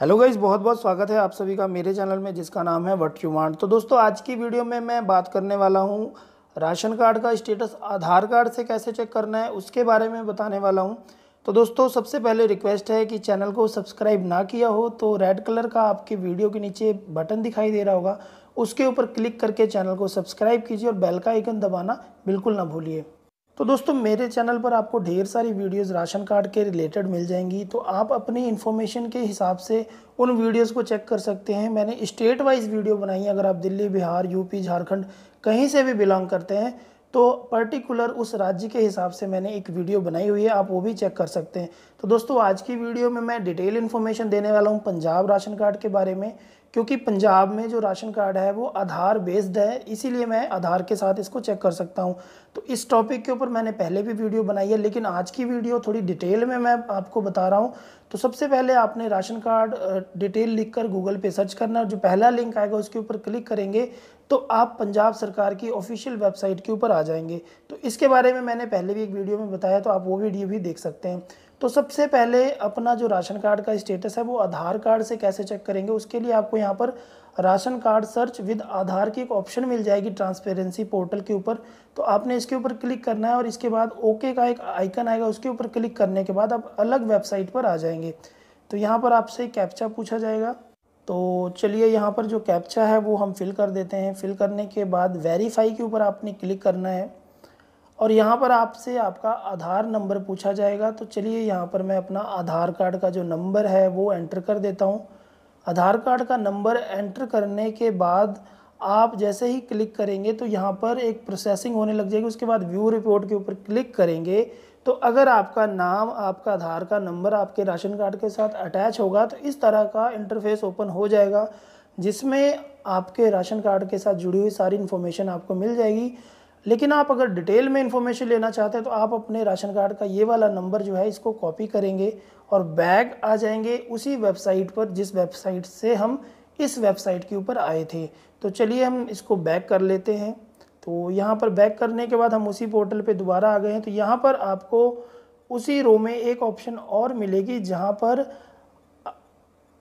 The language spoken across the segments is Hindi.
हेलो गाइज बहुत बहुत स्वागत है आप सभी का मेरे चैनल में जिसका नाम है वट यू वांट तो दोस्तों आज की वीडियो में मैं बात करने वाला हूँ राशन कार्ड का स्टेटस आधार कार्ड से कैसे चेक करना है उसके बारे में बताने वाला हूँ तो दोस्तों सबसे पहले रिक्वेस्ट है कि चैनल को सब्सक्राइब ना किया हो तो रेड कलर का आपकी वीडियो के नीचे बटन दिखाई दे रहा होगा उसके ऊपर क्लिक करके चैनल को सब्सक्राइब कीजिए और बेल का आइकन दबाना बिल्कुल ना भूलिए तो दोस्तों मेरे चैनल पर आपको ढेर सारी वीडियोस राशन कार्ड के रिलेटेड मिल जाएंगी तो आप अपनी इन्फॉर्मेशन के हिसाब से उन वीडियोस को चेक कर सकते हैं मैंने स्टेट वाइज वीडियो बनाई है अगर आप दिल्ली बिहार यूपी झारखंड कहीं से भी बिलोंग करते हैं तो पर्टिकुलर उस राज्य के हिसाब से मैंने एक वीडियो बनाई हुई है आप वो भी चेक कर सकते हैं तो दोस्तों आज की वीडियो में मैं डिटेल इन्फॉर्मेशन देने वाला हूँ पंजाब राशन कार्ड के बारे में क्योंकि पंजाब में जो राशन कार्ड है वो आधार बेस्ड है इसीलिए मैं आधार के साथ इसको चेक कर सकता हूँ तो इस टॉपिक के ऊपर मैंने पहले भी वीडियो बनाई है लेकिन आज की वीडियो थोड़ी डिटेल में मैं आपको बता रहा हूँ तो सबसे पहले आपने राशन कार्ड डिटेल लिखकर गूगल पे सर्च करना जो पहला लिंक आएगा उसके ऊपर क्लिक करेंगे तो आप पंजाब सरकार की ऑफिशियल वेबसाइट के ऊपर आ जाएंगे तो इसके बारे में मैंने पहले भी एक वीडियो में बताया तो आप वो वीडियो भी देख सकते हैं तो सबसे पहले अपना जो राशन कार्ड का स्टेटस है वो आधार कार्ड से कैसे चेक करेंगे उसके लिए आपको यहाँ पर ration card search with Aadhaar की एक ऑप्शन मिल जाएगी ट्रांसपेरेंसी पोर्टल के ऊपर तो आपने इसके ऊपर क्लिक करना है और इसके बाद ओके का एक आइकन आएगा उसके ऊपर क्लिक करने के बाद आप अलग वेबसाइट पर आ जाएंगे तो यहाँ पर आपसे कैप्चा पूछा जाएगा तो चलिए यहाँ पर जो कैप्चा है वो हम फिल कर देते हैं फिल करने के बाद वेरीफाई के ऊपर आपने क्लिक करना है और यहाँ पर आपसे आपका आधार नंबर पूछा जाएगा तो चलिए यहाँ पर मैं अपना आधार कार्ड का जो नंबर है वो एंटर कर देता हूँ आधार कार्ड का नंबर एंटर करने के बाद आप जैसे ही क्लिक करेंगे तो यहाँ पर एक प्रोसेसिंग होने लग जाएगी उसके बाद व्यू रिपोर्ट के ऊपर क्लिक करेंगे तो अगर आपका नाम आपका आधार का नंबर आपके राशन कार्ड के साथ अटैच होगा तो इस तरह का इंटरफेस ओपन हो जाएगा जिसमें आपके राशन कार्ड के साथ जुड़ी हुई सारी इन्फॉर्मेशन आपको मिल जाएगी लेकिन आप अगर डिटेल में इन्फॉर्मेशन लेना चाहते हैं तो आप अपने राशन कार्ड का ये वाला नंबर जो है इसको कॉपी करेंगे और बैग आ जाएंगे उसी वेबसाइट पर जिस वेबसाइट से हम इस वेबसाइट के ऊपर आए थे तो चलिए हम इसको बैक कर लेते हैं तो यहाँ पर बैक करने के बाद हम उसी पोर्टल पे दोबारा आ गए हैं तो यहाँ पर आपको उसी रो में एक ऑप्शन और मिलेगी जहाँ पर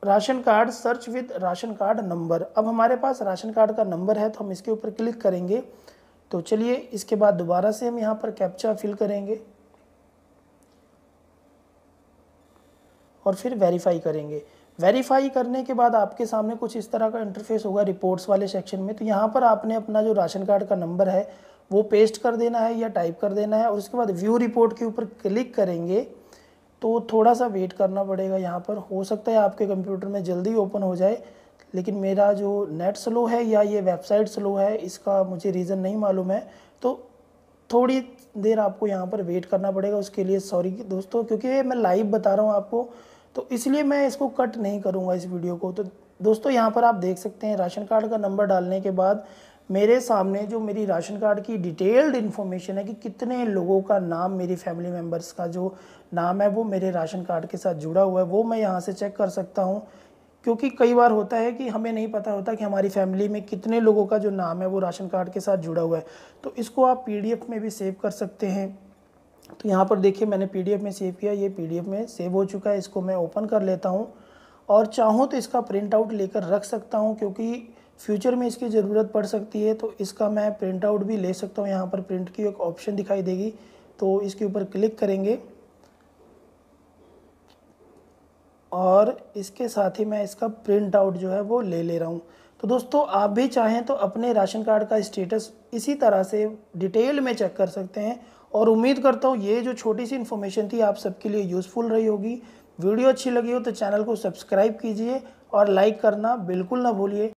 ration card search with ration card number अब हमारे पास राशन कार्ड का नंबर है तो हम इसके ऊपर क्लिक करेंगे तो चलिए इसके बाद दोबारा से हम यहाँ पर कैप्चा फिल करेंगे और फिर वेरीफाई करेंगे वेरीफाई करने के बाद आपके सामने कुछ इस तरह का इंटरफेस होगा रिपोर्ट्स वाले सेक्शन में तो यहाँ पर आपने अपना जो राशन कार्ड का नंबर है वो पेस्ट कर देना है या टाइप कर देना है और उसके बाद व्यू रिपोर्ट के ऊपर क्लिक करेंगे तो थोड़ा सा वेट करना पड़ेगा यहाँ पर हो सकता है आपके कंप्यूटर में जल्दी ओपन हो जाए लेकिन मेरा जो नेट स्लो है या ये वेबसाइट स्लो है इसका मुझे रीज़न नहीं मालूम है तो थोड़ी देर आपको यहाँ पर वेट करना पड़ेगा उसके लिए सॉरी दोस्तों क्योंकि मैं लाइव बता रहा हूँ आपको तो इसलिए मैं इसको कट नहीं करूँगा इस वीडियो को तो दोस्तों यहाँ पर आप देख सकते हैं राशन कार्ड का नंबर डालने के बाद मेरे सामने जो मेरी राशन कार्ड की डिटेल्ड इन्फॉर्मेशन है कि कितने लोगों का नाम मेरी फैमिली मेम्बर्स का जो नाम है वो मेरे राशन कार्ड के साथ जुड़ा हुआ है वो मैं यहाँ से चेक कर सकता हूँ क्योंकि कई बार होता है कि हमें नहीं पता होता कि हमारी फैमिली में कितने लोगों का जो नाम है वो राशन कार्ड के साथ जुड़ा हुआ है तो इसको आप पीडीएफ में भी सेव कर सकते हैं तो यहाँ पर देखिए मैंने पीडीएफ में सेव किया ये पीडीएफ में सेव हो चुका है इसको मैं ओपन कर लेता हूँ और चाहूँ तो इसका प्रिंट आउट लेकर रख सकता हूँ क्योंकि फ्यूचर में इसकी ज़रूरत पड़ सकती है तो इसका मैं प्रिंट आउट भी ले सकता हूँ यहाँ पर प्रिंट की एक ऑप्शन दिखाई देगी तो इसके ऊपर क्लिक करेंगे और इसके साथ ही मैं इसका प्रिंट आउट जो है वो ले ले रहा हूँ तो दोस्तों आप भी चाहें तो अपने राशन कार्ड का स्टेटस इसी तरह से डिटेल में चेक कर सकते हैं और उम्मीद करता हूँ ये जो छोटी सी इन्फॉर्मेशन थी आप सबके लिए यूज़फुल रही होगी वीडियो अच्छी लगी हो तो चैनल को सब्सक्राइब कीजिए और लाइक करना बिल्कुल ना भूलिए